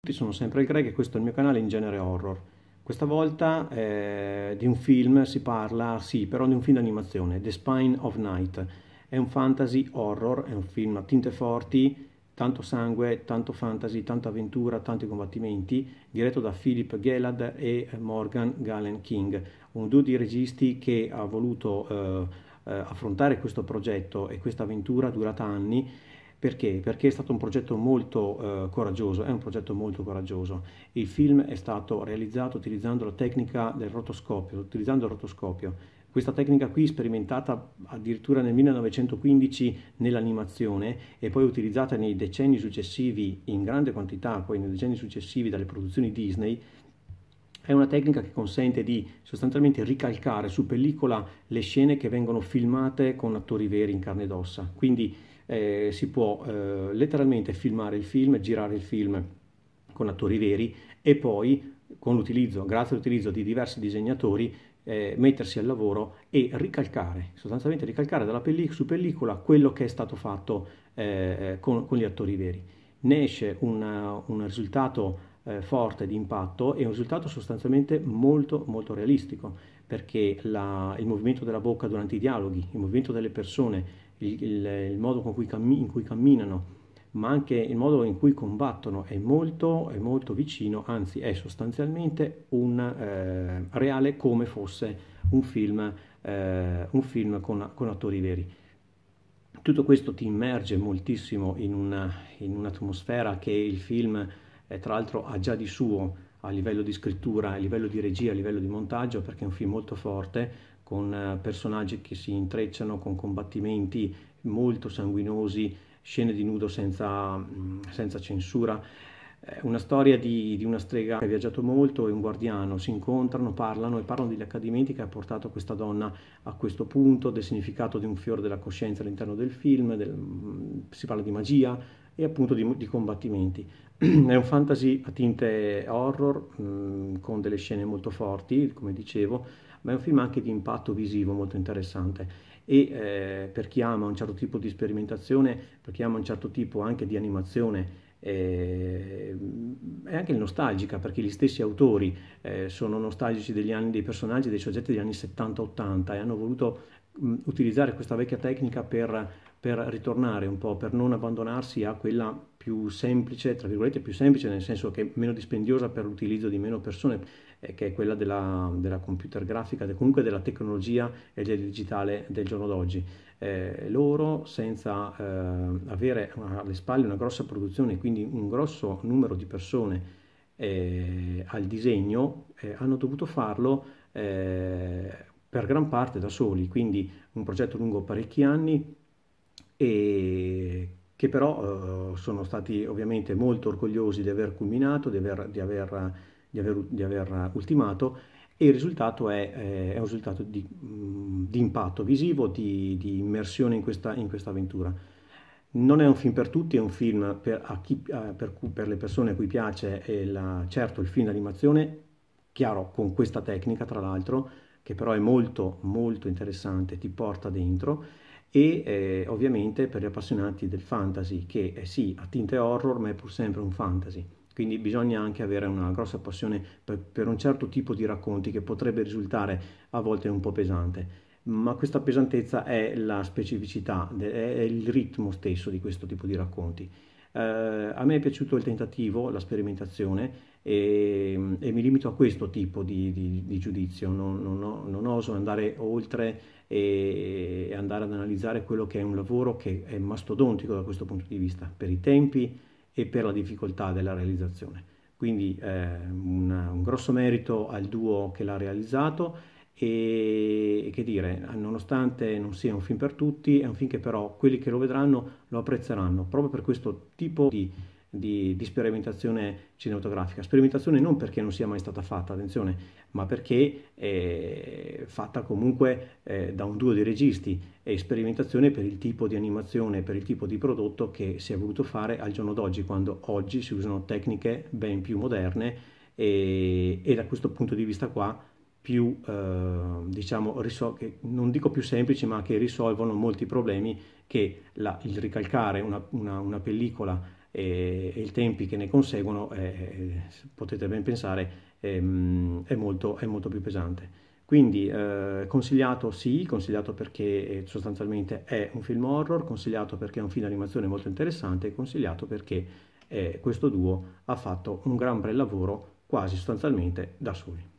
tutti, sono sempre il Greg e questo è il mio canale in genere horror. Questa volta eh, di un film si parla, sì, però di un film d'animazione, The Spine of Night. È un fantasy horror, è un film a tinte forti, tanto sangue, tanto fantasy, tanta avventura, tanti combattimenti, diretto da Philip Gellad e Morgan Galen King, un duo di registi che ha voluto eh, eh affrontare questo progetto e questa avventura durata anni perché? Perché è stato un progetto molto eh, coraggioso, è un progetto molto coraggioso. Il film è stato realizzato utilizzando la tecnica del rotoscopio, utilizzando il rotoscopio. Questa tecnica qui sperimentata addirittura nel 1915 nell'animazione e poi utilizzata nei decenni successivi in grande quantità, poi nei decenni successivi dalle produzioni Disney, è una tecnica che consente di sostanzialmente ricalcare su pellicola le scene che vengono filmate con attori veri in carne ed ossa. Quindi eh, si può eh, letteralmente filmare il film, girare il film con attori veri e poi con l'utilizzo, grazie all'utilizzo di diversi disegnatori, eh, mettersi al lavoro e ricalcare, sostanzialmente ricalcare dalla pellic- su pellicola quello che è stato fatto eh, con, con gli attori veri ne esce un, un, risultato eh, forte di impatto e un risultato sostanzialmente molto molto realistico perché la, il movimento della bocca durante i dialoghi, il movimento delle persone, il, il, il modo cui cammi, in cui camminano, ma anche il modo in cui combattono è molto, è molto vicino, anzi è sostanzialmente un eh, reale come fosse un film, eh, un film con, con, attori veri. Tutto questo ti immerge moltissimo in, una, in un'atmosfera che il film e tra l'altro ha già di suo a livello di scrittura, a livello di regia, a livello di montaggio, perché è un film molto forte, con eh, personaggi che si intrecciano, con combattimenti molto sanguinosi, scene di nudo senza, senza censura. una storia di, di, una strega che ha viaggiato molto e un guardiano si incontrano, parlano e parlano degli accadimenti che ha portato questa donna a questo punto, del significato di un fiore della coscienza all'interno del film, del, si parla di magia, e appunto di, di combattimenti. È un fantasy a tinte horror, mh, mm, con delle scene molto forti, come dicevo, ma è un film anche di impatto visivo molto interessante e eh, per chi ama un certo tipo di sperimentazione, per chi ama un certo tipo anche di animazione, eh, è anche nostalgica perché gli stessi autori eh, sono nostalgici degli anni dei personaggi, dei soggetti degli anni 70-80 e hanno voluto utilizzare questa vecchia tecnica per, per, ritornare un po', per non abbandonarsi a quella più semplice, tra virgolette più semplice, nel senso che meno dispendiosa per l'utilizzo di meno persone, eh, che è quella della, della computer grafica, comunque della tecnologia e del digitale del giorno d'oggi. Eh, loro senza eh, avere alle spalle una grossa produzione, quindi un grosso numero di persone eh, al disegno, eh, hanno dovuto farlo eh, per gran parte da soli, quindi un progetto lungo parecchi anni e che però eh, sono stati ovviamente molto orgogliosi di aver culminato, di aver, di aver, di aver, di aver ultimato e il risultato è, è un risultato di, mm, di impatto visivo, di, immersione in questa, in questa, avventura. Non è un film per tutti, è un film per, chi, per, per le persone a cui piace la, certo il film d'animazione, chiaro con questa tecnica tra l'altro, che però è molto molto interessante, ti porta dentro e eh, ovviamente per gli appassionati del fantasy che eh, sì a tinte horror ma è pur sempre un fantasy quindi bisogna anche avere una grossa passione per, per, un certo tipo di racconti che potrebbe risultare a volte un po' pesante ma questa pesantezza è la specificità è il ritmo stesso di questo tipo di racconti eh, a me è piaciuto il tentativo, la sperimentazione e, e mi limito a questo tipo di, di, di giudizio, non, non, non, oso andare oltre e, andare ad analizzare quello che è un lavoro che è mastodontico da questo punto di vista, per i tempi e per la difficoltà della realizzazione. Quindi eh, un, un grosso merito al duo che l'ha realizzato e che dire, nonostante non sia un film per tutti, è un film che però quelli che lo vedranno lo apprezzeranno proprio per questo tipo di, di, di sperimentazione cinematografica. Sperimentazione non perché non sia mai stata fatta, attenzione, ma perché è fatta comunque eh, da un duo di registi e sperimentazione per il tipo di animazione, per il tipo di prodotto che si è voluto fare al giorno d'oggi, quando oggi si usano tecniche ben più moderne e, e da questo punto di vista qua più, eh, diciamo, risol- che, non dico più semplici, ma che risolvono molti problemi che la, il ricalcare una, una, una pellicola e, e, i tempi che ne conseguono, eh, eh potete ben pensare, eh, è, molto, è, molto, più pesante. Quindi eh, consigliato sì, consigliato perché eh, sostanzialmente è un film horror, consigliato perché è un film animazione molto interessante, consigliato perché questo duo ha fatto un gran bel lavoro quasi sostanzialmente da soli.